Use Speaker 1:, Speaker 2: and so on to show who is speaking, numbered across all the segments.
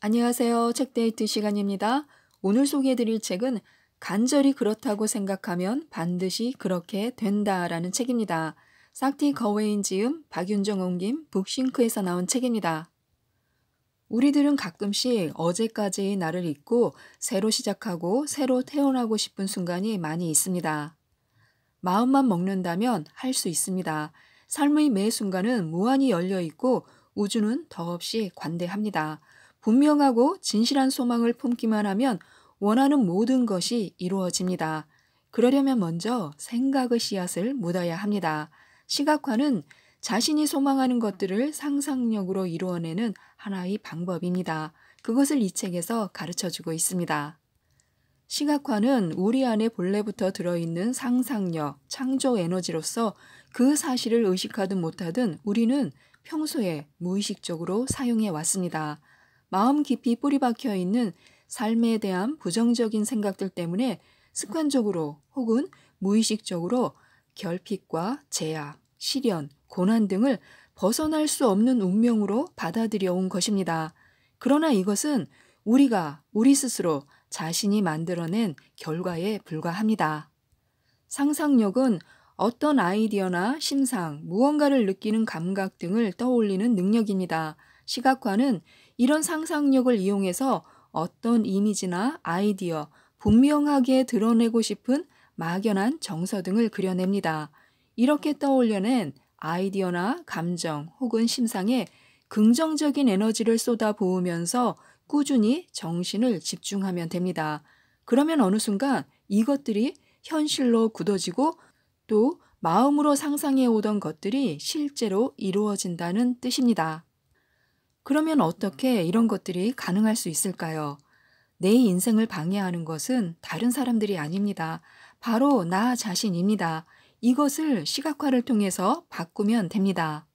Speaker 1: 안녕하세요. 책데이트 시간입니다. 오늘 소개해드릴 책은 간절히 그렇다고 생각하면 반드시 그렇게 된다라는 책입니다. 싹티 거웨인 지음 박윤정 옹김 북싱크에서 나온 책입니다. 우리들은 가끔씩 어제까지의 나를 잊고 새로 시작하고 새로 태어나고 싶은 순간이 많이 있습니다. 마음만 먹는다면 할 수 있습니다. 삶의 매 순간은 무한히 열려 있고 우주는 더없이 관대합니다. 분명하고 진실한 소망을 품기만 하면 원하는 모든 것이 이루어집니다. 그러려면 먼저 생각의 씨앗을 묻어야 합니다. 시각화는 자신이 소망하는 것들을 상상력으로 이루어내는 하나의 방법입니다. 그것을 이 책에서 가르쳐 주고 있습니다. 시각화는 우리 안에 본래부터 들어있는 상상력, 창조 에너지로서 그 사실을 의식하든 못하든 우리는 평소에 무의식적으로 사용해 왔습니다. 마음 깊이 뿌리 박혀 있는 삶에 대한 부정적인 생각들 때문에 습관적으로 혹은 무의식적으로 결핍과 제약, 시련, 고난 등을 벗어날 수 없는 운명으로 받아들여 온 것입니다. 그러나 이것은 우리가 우리 스스로 자신이 만들어낸 결과에 불과합니다. 상상력은 어떤 아이디어나 심상, 무언가를 느끼는 감각 등을 떠올리는 능력입니다. 시각화는 이런 상상력을 이용해서 어떤 이미지나 아이디어, 분명하게 드러내고 싶은 막연한 정서 등을 그려냅니다. 이렇게 떠올려낸 아이디어나 감정 혹은 심상에 긍정적인 에너지를 쏟아 부으면서 꾸준히 정신을 집중하면 됩니다. 그러면 어느 순간 이것들이 현실로 굳어지고 또 마음으로 상상해 오던 것들이 실제로 이루어진다는 뜻입니다. 그러면 어떻게 이런 것들이 가능할 수 있을까요? 내 인생을 방해하는 것은 다른 사람들이 아닙니다. 바로 나 자신입니다. 이것을 시각화를 통해서 바꾸면 됩니다.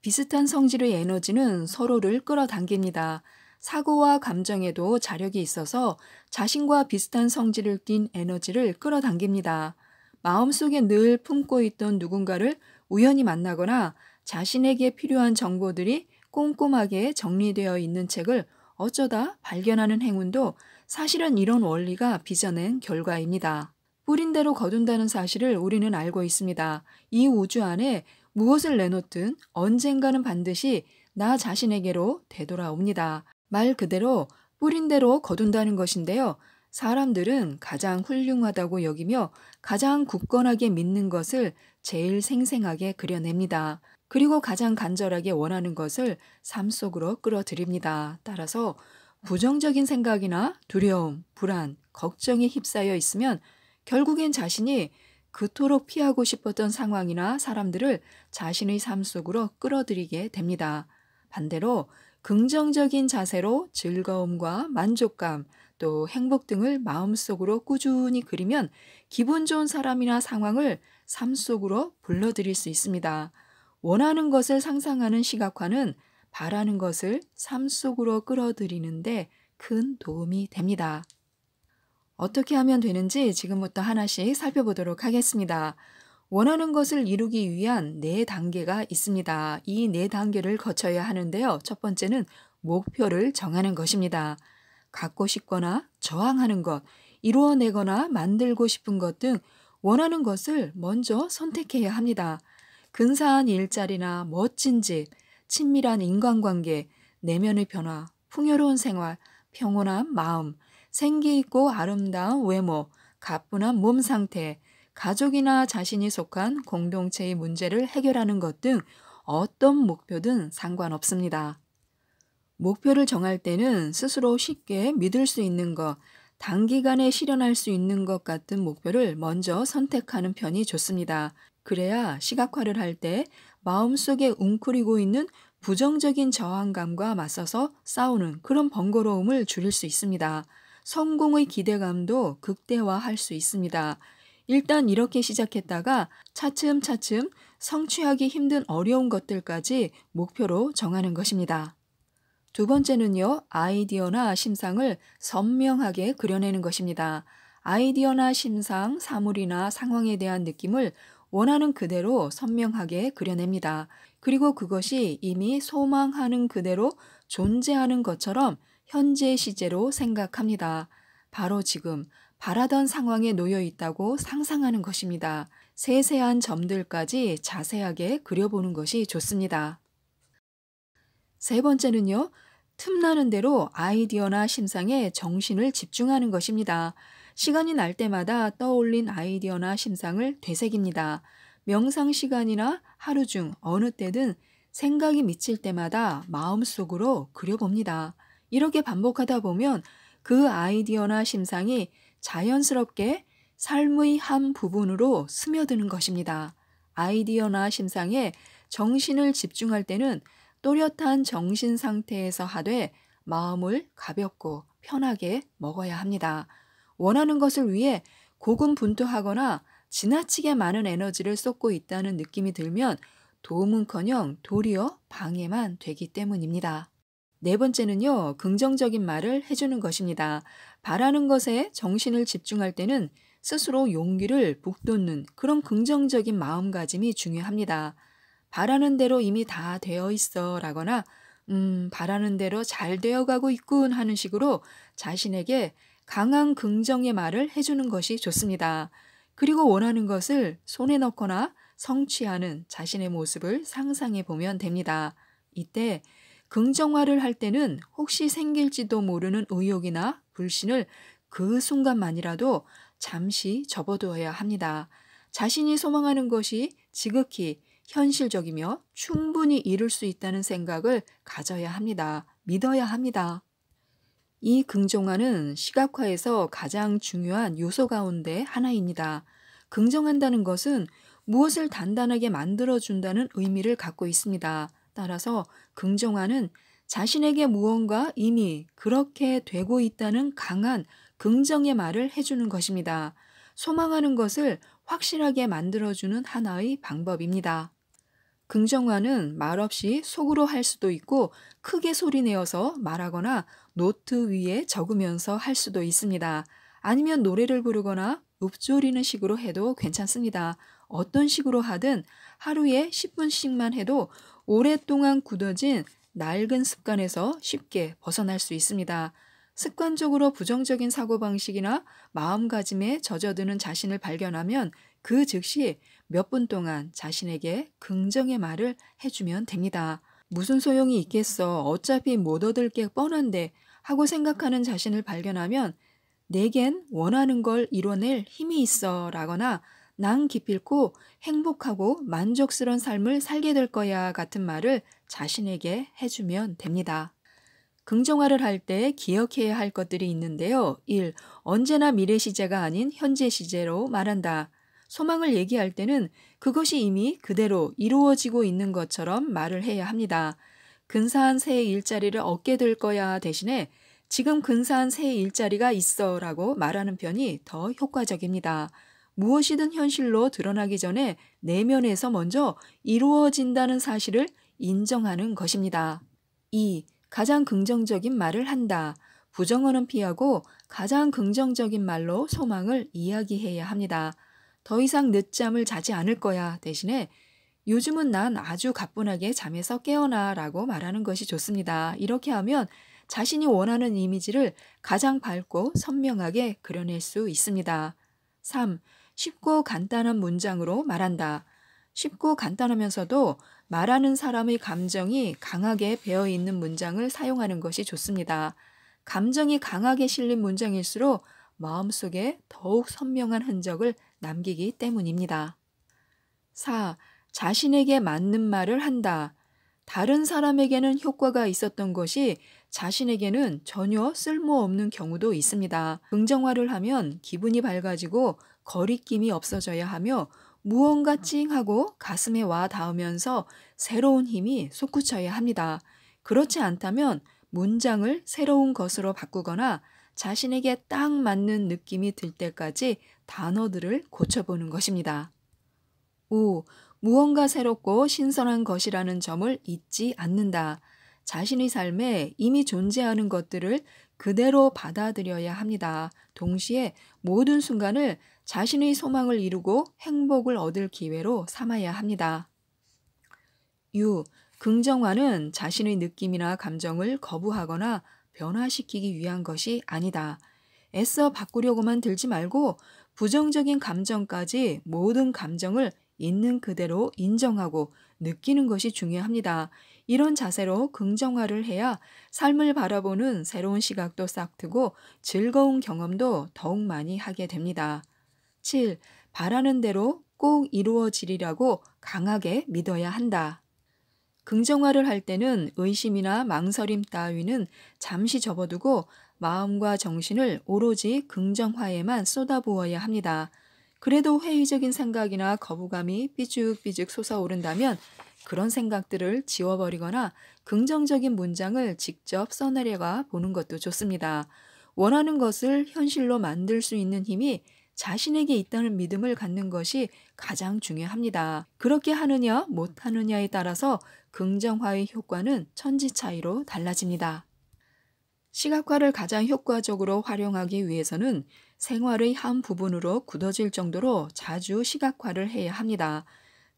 Speaker 1: 비슷한 성질의 에너지는 서로를 끌어당깁니다. 사고와 감정에도 자력이 있어서 자신과 비슷한 성질을 띤 에너지를 끌어당깁니다. 마음속에 늘 품고 있던 누군가를 우연히 만나거나 자신에게 필요한 정보들이 꼼꼼하게 정리되어 있는 책을 어쩌다 발견하는 행운도 사실은 이런 원리가 빚어낸 결과입니다. 뿌린대로 거둔다는 사실을 우리는 알고 있습니다. 이 우주 안에 무엇을 내놓든 언젠가는 반드시 나 자신에게로 되돌아옵니다. 말 그대로 뿌린대로 거둔다는 것인데요. 사람들은 가장 훌륭하다고 여기며 가장 굳건하게 믿는 것을 제일 생생하게 그려냅니다. 그리고 가장 간절하게 원하는 것을 삶 속으로 끌어들입니다. 따라서 부정적인 생각이나 두려움, 불안, 걱정에 휩싸여 있으면 결국엔 자신이 그토록 피하고 싶었던 상황이나 사람들을 자신의 삶 속으로 끌어들이게 됩니다. 반대로 긍정적인 자세로 즐거움과 만족감, 또 행복 등을 마음속으로 꾸준히 그리면 기분 좋은 사람이나 상황을 삶 속으로 불러들일 수 있습니다. 원하는 것을 상상하는 시각화는 바라는 것을 삶 속으로 끌어들이는데 큰 도움이 됩니다. 어떻게 하면 되는지 지금부터 하나씩 살펴보도록 하겠습니다. 원하는 것을 이루기 위한 네 단계가 있습니다. 이 네 단계를 거쳐야 하는데요. 첫 번째는 목표를 정하는 것입니다. 갖고 싶거나 저항하는 것, 이루어내거나 만들고 싶은 것 등 원하는 것을 먼저 선택해야 합니다. 근사한 일자리나 멋진 집, 친밀한 인간관계, 내면의 변화, 풍요로운 생활, 평온한 마음, 생기 있고 아름다운 외모, 가뿐한 몸 상태, 가족이나 자신이 속한 공동체의 문제를 해결하는 것 등 어떤 목표든 상관없습니다. 목표를 정할 때는 스스로 쉽게 믿을 수 있는 것, 단기간에 실현할 수 있는 것 같은 목표를 먼저 선택하는 편이 좋습니다. 그래야 시각화를 할 때 마음속에 웅크리고 있는 부정적인 저항감과 맞서서 싸우는 그런 번거로움을 줄일 수 있습니다. 성공의 기대감도 극대화할 수 있습니다. 일단 이렇게 시작했다가 차츰차츰 성취하기 힘든 어려운 것들까지 목표로 정하는 것입니다. 두 번째는요, 아이디어나 심상을 선명하게 그려내는 것입니다. 아이디어나 심상, 사물이나 상황에 대한 느낌을 원하는 그대로 선명하게 그려냅니다. 그리고 그것이 이미 소망하는 그대로 존재하는 것처럼 현재 시제로 생각합니다. 바로 지금 바라던 상황에 놓여 있다고 상상하는 것입니다. 세세한 점들까지 자세하게 그려보는 것이 좋습니다. 세 번째는요, 틈나는 대로 아이디어나 심상에 정신을 집중하는 것입니다. 시간이 날 때마다 떠올린 아이디어나 심상을 되새깁니다. 명상 시간이나 하루 중 어느 때든 생각이 미칠 때마다 마음속으로 그려봅니다. 이렇게 반복하다 보면 그 아이디어나 심상이 자연스럽게 삶의 한 부분으로 스며드는 것입니다. 아이디어나 심상에 정신을 집중할 때는 또렷한 정신 상태에서 하되 마음을 가볍고 편하게 먹어야 합니다. 원하는 것을 위해 고군분투하거나 지나치게 많은 에너지를 쏟고 있다는 느낌이 들면 도움은커녕 도리어 방해만 되기 때문입니다. 네 번째는요, 긍정적인 말을 해주는 것입니다. 바라는 것에 정신을 집중할 때는 스스로 용기를 북돋는 그런 긍정적인 마음가짐이 중요합니다. 바라는 대로 이미 다 되어 있어 라거나, 음, 바라는 대로 잘 되어 가고 있군 하는 식으로 자신에게 강한 긍정의 말을 해주는 것이 좋습니다. 그리고 원하는 것을 손에 넣거나 성취하는 자신의 모습을 상상해 보면 됩니다. 이때 긍정화를 할 때는 혹시 생길지도 모르는 의욕이나 불신을 그 순간만이라도 잠시 접어두어야 합니다. 자신이 소망하는 것이 지극히 현실적이며 충분히 이룰 수 있다는 생각을 가져야 합니다. 믿어야 합니다. 이 긍정화는 시각화에서 가장 중요한 요소 가운데 하나입니다. 긍정한다는 것은 무엇을 단단하게 만들어준다는 의미를 갖고 있습니다. 따라서 긍정화는 자신에게 무언가 이미 그렇게 되고 있다는 강한 긍정의 말을 해주는 것입니다. 소망하는 것을 확실하게 만들어주는 하나의 방법입니다. 긍정화는 말없이 속으로 할 수도 있고 크게 소리내어서 말하거나 노트 위에 적으면서 할 수도 있습니다. 아니면 노래를 부르거나 읊조리는 식으로 해도 괜찮습니다. 어떤 식으로 하든 하루에 10분씩만 해도 오랫동안 굳어진 낡은 습관에서 쉽게 벗어날 수 있습니다. 습관적으로 부정적인 사고방식이나 마음가짐에 젖어드는 자신을 발견하면 그 즉시 몇분 동안 자신에게 긍정의 말을 해주면 됩니다. 무슨 소용이 있겠어. 어차피 못 얻을 게 뻔한데 하고 생각하는 자신을 발견하면 내겐 원하는 걸 이뤄낼 힘이 있어 라거나 난 기필코 행복하고 만족스러운 삶을 살게 될 거야 같은 말을 자신에게 해주면 됩니다. 긍정화를 할 때 기억해야 할 것들이 있는데요. 1. 언제나 미래 시제가 아닌 현재 시제로 말한다. 소망을 얘기할 때는 그것이 이미 그대로 이루어지고 있는 것처럼 말을 해야 합니다. 근사한 새 일자리를 얻게 될 거야 대신에 지금 근사한 새 일자리가 있어 라고 말하는 편이 더 효과적입니다. 무엇이든 현실로 드러나기 전에 내면에서 먼저 이루어진다는 사실을 인정하는 것입니다. 2. 가장 긍정적인 말을 한다. 부정어는 피하고 가장 긍정적인 말로 소망을 이야기해야 합니다. 더 이상 늦잠을 자지 않을 거야 대신에 요즘은 난 아주 가뿐하게 잠에서 깨어나 라고 말하는 것이 좋습니다. 이렇게 하면 자신이 원하는 이미지를 가장 밝고 선명하게 그려낼 수 있습니다. 3. 쉽고 간단한 문장으로 말한다. 쉽고 간단하면서도 말하는 사람의 감정이 강하게 배어 있는 문장을 사용하는 것이 좋습니다. 감정이 강하게 실린 문장일수록 마음속에 더욱 선명한 흔적을 남기기 때문입니다. 4. 자신에게 맞는 말을 한다. 다른 사람에게는 효과가 있었던 것이 자신에게는 전혀 쓸모없는 경우도 있습니다. 긍정화를 하면 기분이 밝아지고 거리낌이 없어져야 하며 무언가 찡하고 가슴에 와 닿으면서 새로운 힘이 솟구쳐야 합니다. 그렇지 않다면 문장을 새로운 것으로 바꾸거나 자신에게 딱 맞는 느낌이 들 때까지 단어들을 고쳐보는 것입니다. 5. 무언가 새롭고 신선한 것이라는 점을 잊지 않는다. 자신의 삶에 이미 존재하는 것들을 그대로 받아들여야 합니다. 동시에 모든 순간을 자신의 소망을 이루고 행복을 얻을 기회로 삼아야 합니다. 6. 긍정화는 자신의 느낌이나 감정을 거부하거나 변화시키기 위한 것이 아니다. 애써 바꾸려고만 들지 말고 부정적인 감정까지 모든 감정을 있는 그대로 인정하고 느끼는 것이 중요합니다. 이런 자세로 긍정화를 해야 삶을 바라보는 새로운 시각도 싹트고 즐거운 경험도 더욱 많이 하게 됩니다. 7. 바라는 대로 꼭 이루어지리라고 강하게 믿어야 한다. 긍정화를 할 때는 의심이나 망설임 따위는 잠시 접어두고 마음과 정신을 오로지 긍정화에만 쏟아부어야 합니다. 그래도 회의적인 생각이나 거부감이 삐죽삐죽 솟아오른다면 그런 생각들을 지워버리거나 긍정적인 문장을 직접 써내려가 보는 것도 좋습니다. 원하는 것을 현실로 만들 수 있는 힘이 자신에게 있다는 믿음을 갖는 것이 가장 중요합니다. 그렇게 하느냐 못하느냐에 따라서 긍정화의 효과는 천지 차이로 달라집니다. 시각화를 가장 효과적으로 활용하기 위해서는 생활의 한 부분으로 굳어질 정도로 자주 시각화를 해야 합니다.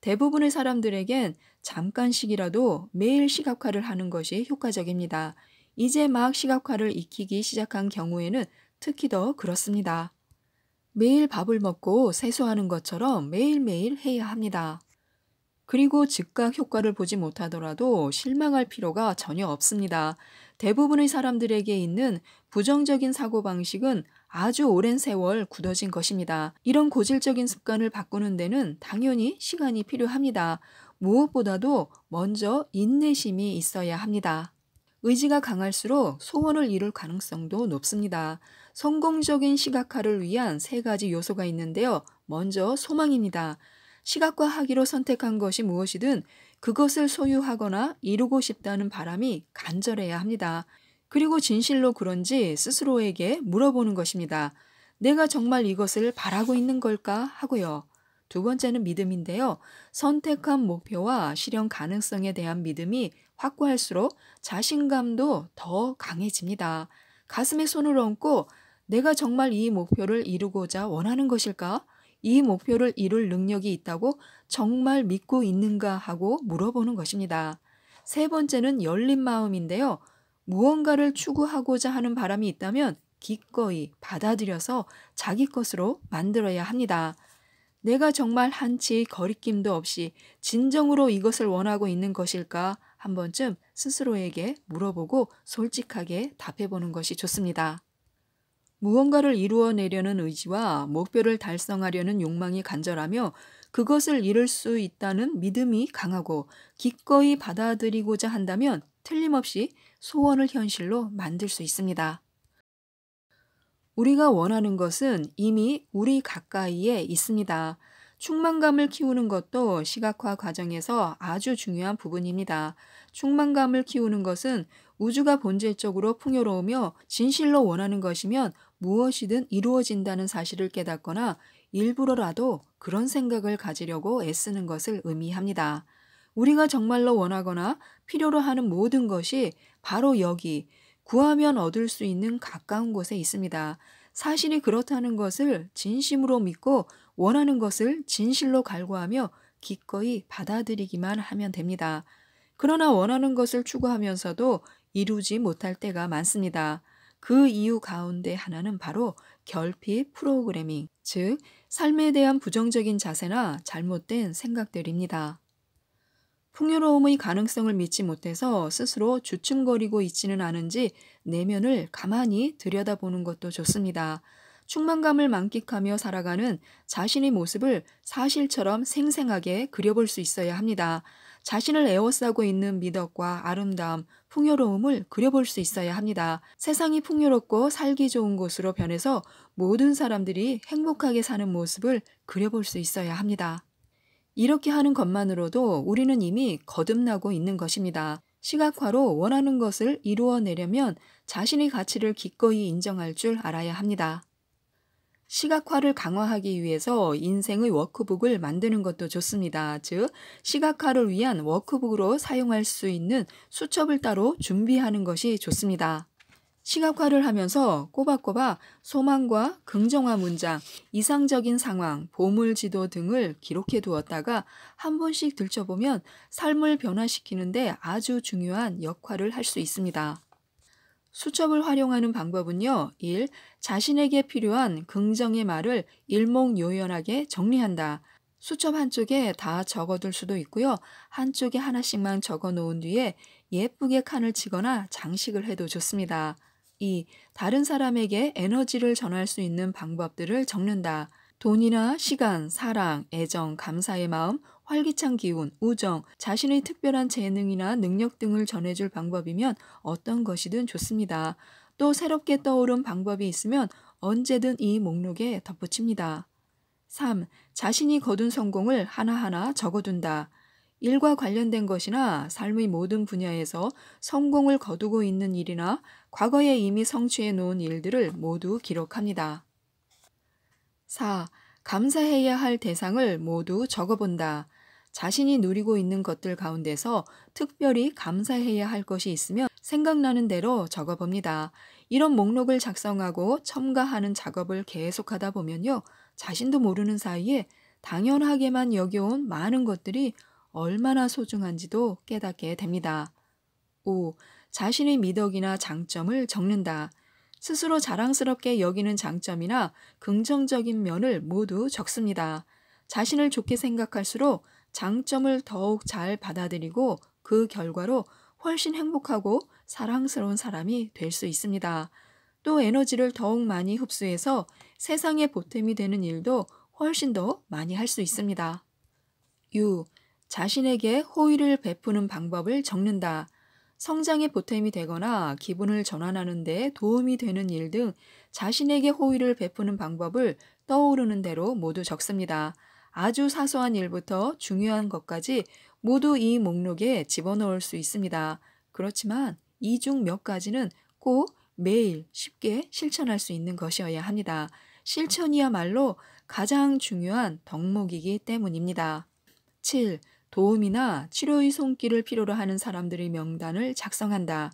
Speaker 1: 대부분의 사람들에겐 잠깐씩이라도 매일 시각화를 하는 것이 효과적입니다. 이제 막 시각화를 익히기 시작한 경우에는 특히 더 그렇습니다. 매일 밥을 먹고 세수하는 것처럼 매일매일 해야 합니다. 그리고 즉각 효과를 보지 못하더라도 실망할 필요가 전혀 없습니다. 대부분의 사람들에게 있는 부정적인 사고방식은 아주 오랜 세월 굳어진 것입니다. 이런 고질적인 습관을 바꾸는 데는 당연히 시간이 필요합니다. 무엇보다도 먼저 인내심이 있어야 합니다. 의지가 강할수록 소원을 이룰 가능성도 높습니다. 성공적인 시각화를 위한 세 가지 요소가 있는데요. 먼저 소망입니다. 시각과 하기로 선택한 것이 무엇이든 그것을 소유하거나 이루고 싶다는 바람이 간절해야 합니다. 그리고 진실로 그런지 스스로에게 물어보는 것입니다. 내가 정말 이것을 바라고 있는 걸까 하고요. 두 번째는 믿음인데요. 선택한 목표와 실현 가능성에 대한 믿음이 확고할수록 자신감도 더 강해집니다. 가슴에 손을 얹고 내가 정말 이 목표를 이루고자 원하는 것일까? 이 목표를 이룰 능력이 있다고 정말 믿고 있는가 하고 물어보는 것입니다. 세 번째는 열린 마음인데요. 무언가를 추구하고자 하는 바람이 있다면 기꺼이 받아들여서 자기 것으로 만들어야 합니다. 내가 정말 한 치 거리낌도 없이 진정으로 이것을 원하고 있는 것일까 한 번쯤 스스로에게 물어보고 솔직하게 답해보는 것이 좋습니다. 무언가를 이루어내려는 의지와 목표를 달성하려는 욕망이 간절하며 그것을 이룰 수 있다는 믿음이 강하고 기꺼이 받아들이고자 한다면 틀림없이 소원을 현실로 만들 수 있습니다. 우리가 원하는 것은 이미 우리 가까이에 있습니다. 충만감을 키우는 것도 시각화 과정에서 아주 중요한 부분입니다. 충만감을 키우는 것은 우주가 본질적으로 풍요로우며 진실로 원하는 것이면 무엇이든 이루어진다는 사실을 깨닫거나 일부러라도 그런 생각을 가지려고 애쓰는 것을 의미합니다. 우리가 정말로 원하거나 필요로 하는 모든 것이 바로 여기 구하면 얻을 수 있는 가까운 곳에 있습니다. 사실이 그렇다는 것을 진심으로 믿고 원하는 것을 진실로 갈구하며 기꺼이 받아들이기만 하면 됩니다. 그러나 원하는 것을 추구하면서도 이루지 못할 때가 많습니다. 그 이유 가운데 하나는 바로 결핍 프로그래밍, 즉, 삶에 대한 부정적인 자세나 잘못된 생각들입니다. 풍요로움의 가능성을 믿지 못해서 스스로 주춤거리고 있지는 않은지 내면을 가만히 들여다보는 것도 좋습니다. 충만감을 만끽하며 살아가는 자신의 모습을 사실처럼 생생하게 그려볼 수 있어야 합니다. 자신을 에워싸고 있는 미덕과 아름다움, 풍요로움을 그려볼 수 있어야 합니다. 세상이 풍요롭고 살기 좋은 곳으로 변해서 모든 사람들이 행복하게 사는 모습을 그려볼 수 있어야 합니다. 이렇게 하는 것만으로도 우리는 이미 거듭나고 있는 것입니다. 시각화로 원하는 것을 이루어내려면 자신의 가치를 기꺼이 인정할 줄 알아야 합니다. 시각화를 강화하기 위해서 인생의 워크북을 만드는 것도 좋습니다. 즉, 시각화를 위한 워크북으로 사용할 수 있는 수첩을 따로 준비하는 것이 좋습니다. 시각화를 하면서 꼬박꼬박 소망과 긍정화 문장, 이상적인 상황, 보물 지도 등을 기록해 두었다가 한 번씩 들춰보면 삶을 변화시키는데 아주 중요한 역할을 할 수 있습니다. 수첩을 활용하는 방법은요. 1. 자신에게 필요한 긍정의 말을 일목요연하게 정리한다. 수첩 한쪽에 다 적어둘 수도 있고요. 한쪽에 하나씩만 적어 놓은 뒤에 예쁘게 칸을 치거나 장식을 해도 좋습니다. 2. 다른 사람에게 에너지를 전할 수 있는 방법들을 적는다. 돈이나 시간, 사랑, 애정, 감사의 마음, 활기찬 기운, 우정, 자신의 특별한 재능이나 능력 등을 전해줄 방법이면 어떤 것이든 좋습니다. 또 새롭게 떠오른 방법이 있으면 언제든 이 목록에 덧붙입니다. 3. 자신이 거둔 성공을 하나하나 적어둔다. 일과 관련된 것이나 삶의 모든 분야에서 성공을 거두고 있는 일이나 과거에 이미 성취해 놓은 일들을 모두 기록합니다. 4. 감사해야 할 대상을 모두 적어본다. 자신이 누리고 있는 것들 가운데서 특별히 감사해야 할 것이 있으면 생각나는 대로 적어봅니다. 이런 목록을 작성하고 첨가하는 작업을 계속하다 보면요. 자신도 모르는 사이에 당연하게만 여겨온 많은 것들이 얼마나 소중한지도 깨닫게 됩니다. 5. 자신의 미덕이나 장점을 적는다. 스스로 자랑스럽게 여기는 장점이나 긍정적인 면을 모두 적습니다. 자신을 좋게 생각할수록 장점을 더욱 잘 받아들이고 그 결과로 훨씬 행복하고 사랑스러운 사람이 될 수 있습니다. 또 에너지를 더욱 많이 흡수해서 세상에 보탬이 되는 일도 훨씬 더 많이 할 수 있습니다. 6. 자신에게 호의를 베푸는 방법을 적는다. 성장의 보탬이 되거나 기분을 전환하는 데 도움이 되는 일 등 자신에게 호의를 베푸는 방법을 떠오르는 대로 모두 적습니다. 아주 사소한 일부터 중요한 것까지 모두 이 목록에 집어넣을 수 있습니다. 그렇지만 이 중 몇 가지는 꼭 매일 쉽게 실천할 수 있는 것이어야 합니다. 실천이야말로 가장 중요한 덕목이기 때문입니다. 7. 도움이나 치료의 손길을 필요로 하는 사람들의 명단을 작성한다.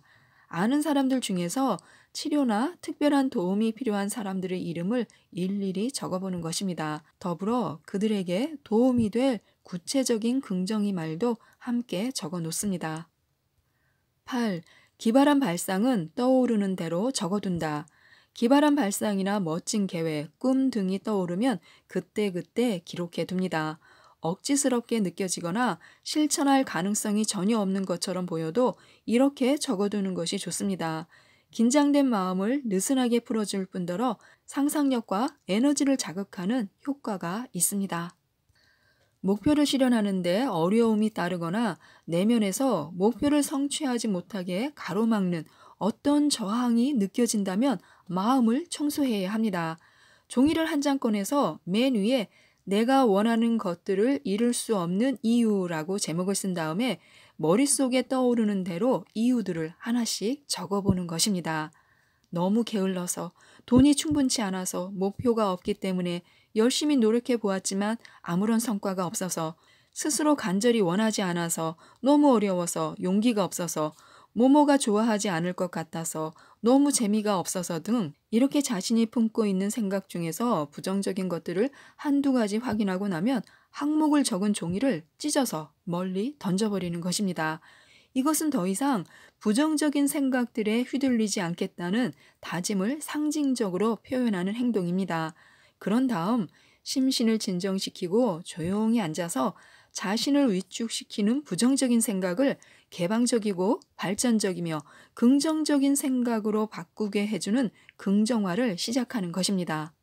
Speaker 1: 아는 사람들 중에서 치료나 특별한 도움이 필요한 사람들의 이름을 일일이 적어보는 것입니다. 더불어 그들에게 도움이 될 구체적인 긍정의 말도 함께 적어 놓습니다. 8. 기발한 발상은 떠오르는 대로 적어둔다. 기발한 발상이나 멋진 계획, 꿈 등이 떠오르면 그때그때 기록해 둡니다. 억지스럽게 느껴지거나 실천할 가능성이 전혀 없는 것처럼 보여도 이렇게 적어두는 것이 좋습니다. 긴장된 마음을 느슨하게 풀어줄 뿐더러 상상력과 에너지를 자극하는 효과가 있습니다. 목표를 실현하는데 어려움이 따르거나 내면에서 목표를 성취하지 못하게 가로막는 어떤 저항이 느껴진다면 마음을 청소해야 합니다. 종이를 한 장 꺼내서 맨 위에 내가 원하는 것들을 이룰 수 없는 이유라고 제목을 쓴 다음에 머릿속에 떠오르는 대로 이유들을 하나씩 적어보는 것입니다. 너무 게을러서 돈이 충분치 않아서 목표가 없기 때문에 열심히 노력해 보았지만 아무런 성과가 없어서 스스로 간절히 원하지 않아서 너무 어려워서 용기가 없어서 모모가 좋아하지 않을 것 같아서 너무 재미가 없어서 등 이렇게 자신이 품고 있는 생각 중에서 부정적인 것들을 한두 가지 확인하고 나면 항목을 적은 종이를 찢어서 멀리 던져버리는 것입니다. 이것은 더 이상 부정적인 생각들에 휘둘리지 않겠다는 다짐을 상징적으로 표현하는 행동입니다. 그런 다음 심신을 진정시키고 조용히 앉아서 자신을 위축시키는 부정적인 생각을 개방적이고 발전적이며 긍정적인 생각으로 바꾸게 해주는 긍정화를 시작하는 것입니다.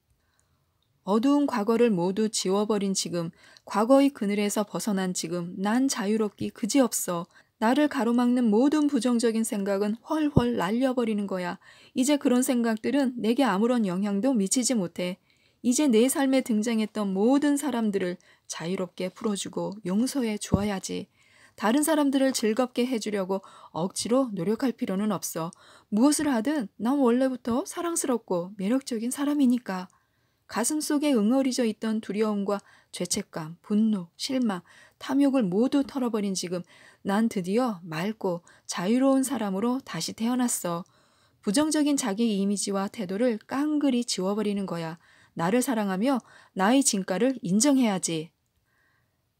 Speaker 1: 어두운 과거를 모두 지워버린 지금, 과거의 그늘에서 벗어난 지금, 난 자유롭기 그지없어. 나를 가로막는 모든 부정적인 생각은 훨훨 날려버리는 거야. 이제 그런 생각들은 내게 아무런 영향도 미치지 못해. 이제 내 삶에 등장했던 모든 사람들을 자유롭게 풀어주고 용서해 주어야지. 다른 사람들을 즐겁게 해주려고 억지로 노력할 필요는 없어. 무엇을 하든 난 원래부터 사랑스럽고 매력적인 사람이니까. 가슴 속에 응어리져 있던 두려움과 죄책감, 분노, 실망, 탐욕을 모두 털어버린 지금 난 드디어 맑고 자유로운 사람으로 다시 태어났어. 부정적인 자기 이미지와 태도를 깡그리 지워버리는 거야. 나를 사랑하며 나의 진가를 인정해야지.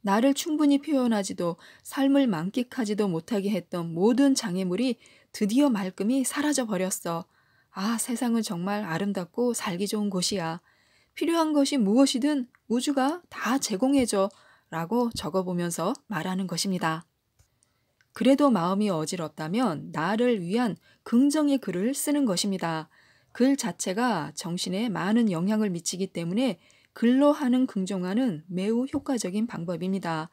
Speaker 1: 나를 충분히 표현하지도 삶을 만끽하지도 못하게 했던 모든 장애물이 드디어 말끔히 사라져 버렸어. 아, 세상은 정말 아름답고 살기 좋은 곳이야. 필요한 것이 무엇이든 우주가 다 제공해줘. 라고 적어보면서 말하는 것입니다. 그래도 마음이 어지럽다면 나를 위한 긍정의 글을 쓰는 것입니다. 글 자체가 정신에 많은 영향을 미치기 때문에 글로 하는 긍정화는 매우 효과적인 방법입니다.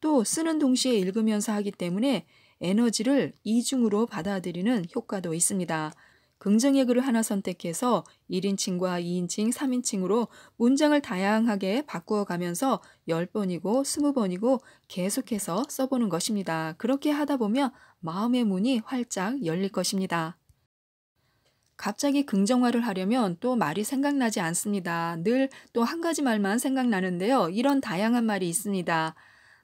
Speaker 1: 또 쓰는 동시에 읽으면서 하기 때문에 에너지를 이중으로 받아들이는 효과도 있습니다. 긍정의 글을 하나 선택해서 1인칭과 2인칭, 3인칭으로 문장을 다양하게 바꾸어 가면서 10번이고 20번이고 계속해서 써보는 것입니다. 그렇게 하다 보면 마음의 문이 활짝 열릴 것입니다. 갑자기 긍정화를 하려면 또 말이 생각나지 않습니다. 늘 또 한 가지 말만 생각나는데요. 이런 다양한 말이 있습니다.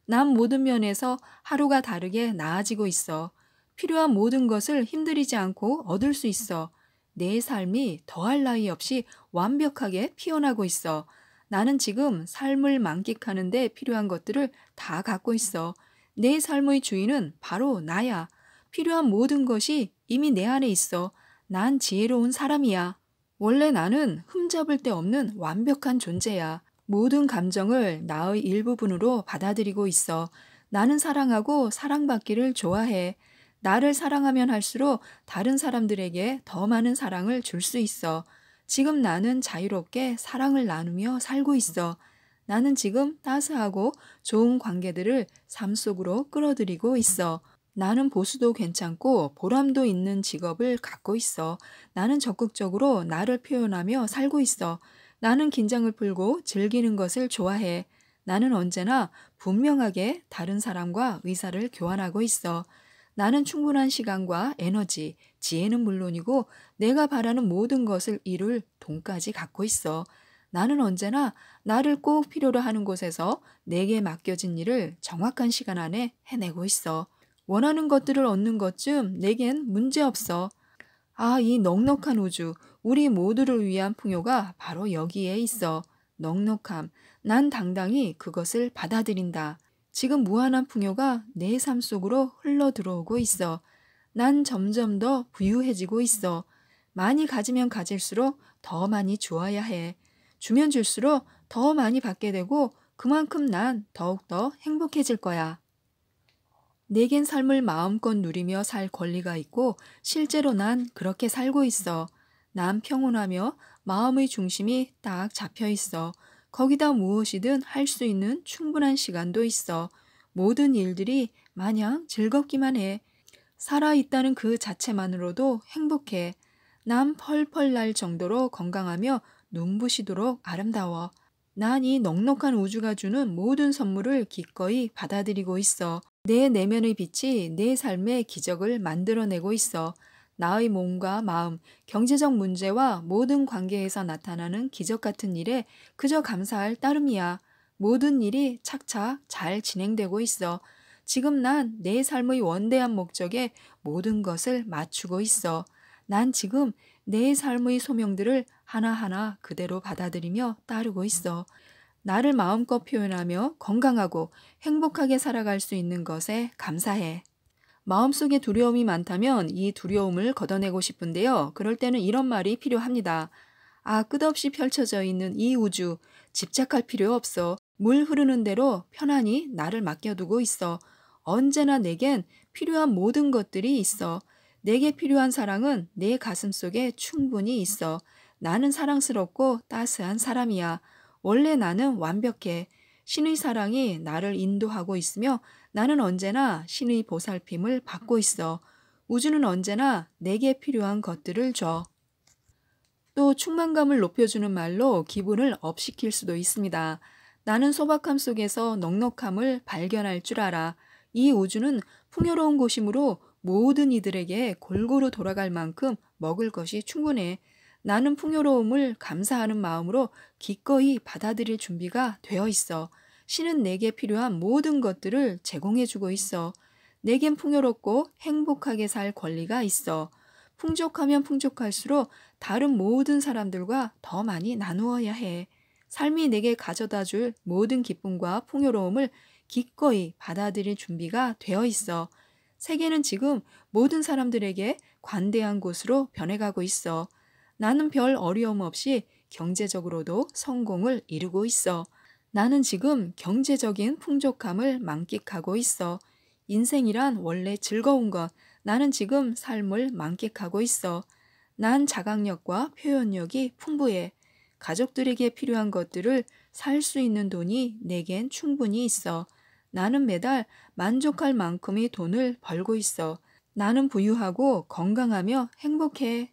Speaker 1: 난 모든 면에서 하루가 다르게 나아지고 있어. 필요한 모든 것을 힘들이지 않고 얻을 수 있어. 내 삶이 더할 나위 없이 완벽하게 피어나고 있어. 나는 지금 삶을 만끽하는데 필요한 것들을 다 갖고 있어. 내 삶의 주인은 바로 나야. 필요한 모든 것이 이미 내 안에 있어. 난 지혜로운 사람이야. 원래 나는 흠잡을 데 없는 완벽한 존재야. 모든 감정을 나의 일부분으로 받아들이고 있어. 나는 사랑하고 사랑받기를 좋아해. 나를 사랑하면 할수록 다른 사람들에게 더 많은 사랑을 줄 수 있어. 지금 나는 자유롭게 사랑을 나누며 살고 있어. 나는 지금 따스하고 좋은 관계들을 삶 속으로 끌어들이고 있어. 나는 보수도 괜찮고 보람도 있는 직업을 갖고 있어. 나는 적극적으로 나를 표현하며 살고 있어. 나는 긴장을 풀고 즐기는 것을 좋아해. 나는 언제나 분명하게 다른 사람과 의사를 교환하고 있어. 나는 충분한 시간과 에너지, 지혜는 물론이고 내가 바라는 모든 것을 이룰 돈까지 갖고 있어. 나는 언제나 나를 꼭 필요로 하는 곳에서 내게 맡겨진 일을 정확한 시간 안에 해내고 있어. 원하는 것들을 얻는 것쯤 내겐 문제없어. 아, 이 넉넉한 우주, 우리 모두를 위한 풍요가 바로 여기에 있어. 넉넉함, 난 당당히 그것을 받아들인다. 지금 무한한 풍요가 내 삶 속으로 흘러 들어오고 있어. 난 점점 더 부유해지고 있어. 많이 가지면 가질수록 더 많이 주어야 해. 주면 줄수록 더 많이 받게 되고 그만큼 난 더욱더 행복해질 거야. 내겐 삶을 마음껏 누리며 살 권리가 있고 실제로 난 그렇게 살고 있어. 난 평온하며 마음의 중심이 딱 잡혀 있어. 거기다 무엇이든 할 수 있는 충분한 시간도 있어. 모든 일들이 마냥 즐겁기만 해. 살아있다는 그 자체만으로도 행복해. 난 펄펄 날 정도로 건강하며 눈부시도록 아름다워. 난 이 넉넉한 우주가 주는 모든 선물을 기꺼이 받아들이고 있어. 내 내면의 빛이 내 삶의 기적을 만들어내고 있어 나의 몸과 마음, 경제적 문제와 모든 관계에서 나타나는 기적 같은 일에 그저 감사할 따름이야. 모든 일이 착착 잘 진행되고 있어. 지금 난 내 삶의 원대한 목적에 모든 것을 맞추고 있어. 난 지금 내 삶의 소명들을 하나하나 그대로 받아들이며 따르고 있어. 나를 마음껏 표현하며 건강하고 행복하게 살아갈 수 있는 것에 감사해. 마음속에 두려움이 많다면 이 두려움을 걷어내고 싶은데요. 그럴 때는 이런 말이 필요합니다. 아, 끝없이 펼쳐져 있는 이 우주, 집착할 필요 없어. 물 흐르는 대로 편안히 나를 맡겨두고 있어. 언제나 내겐 필요한 모든 것들이 있어. 내게 필요한 사랑은 내 가슴 속에 충분히 있어. 나는 사랑스럽고 따스한 사람이야. 원래 나는 완벽해. 신의 사랑이 나를 인도하고 있으며 나는 언제나 신의 보살핌을 받고 있어. 우주는 언제나 내게 필요한 것들을 줘. 또 충만감을 높여주는 말로 기분을 업시킬 수도 있습니다. 나는 소박함 속에서 넉넉함을 발견할 줄 알아. 이 우주는 풍요로운 곳이므로 모든 이들에게 골고루 돌아갈 만큼 먹을 것이 충분해. 나는 풍요로움을 감사하는 마음으로 기꺼이 받아들일 준비가 되어 있어. 신은 내게 필요한 모든 것들을 제공해주고 있어. 내겐 풍요롭고 행복하게 살 권리가 있어. 풍족하면 풍족할수록 다른 모든 사람들과 더 많이 나누어야 해. 삶이 내게 가져다 줄 모든 기쁨과 풍요로움을 기꺼이 받아들일 준비가 되어 있어. 세계는 지금 모든 사람들에게 관대한 곳으로 변해가고 있어. 나는 별 어려움 없이 경제적으로도 성공을 이루고 있어. 나는 지금 경제적인 풍족함을 만끽하고 있어. 인생이란 원래 즐거운 것. 나는 지금 삶을 만끽하고 있어. 난 자각력과 표현력이 풍부해. 가족들에게 필요한 것들을 살 수 있는 돈이 내겐 충분히 있어. 나는 매달 만족할 만큼의 돈을 벌고 있어. 나는 부유하고 건강하며 행복해.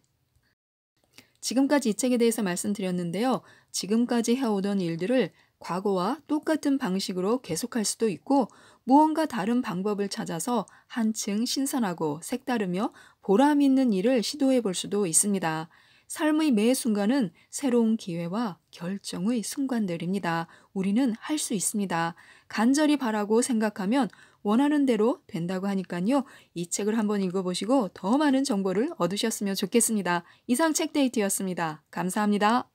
Speaker 1: 지금까지 이 책에 대해서 말씀드렸는데요. 지금까지 해오던 일들을 과거와 똑같은 방식으로 계속할 수도 있고 무언가 다른 방법을 찾아서 한층 신선하고 색다르며 보람 있는 일을 시도해 볼 수도 있습니다. 삶의 매 순간은 새로운 기회와 결정의 순간들입니다. 우리는 할 수 있습니다. 간절히 바라고 생각하면 원하는 대로 된다고 하니까요. 이 책을 한번 읽어보시고 더 많은 정보를 얻으셨으면 좋겠습니다. 이상 책 데이트였습니다. 감사합니다.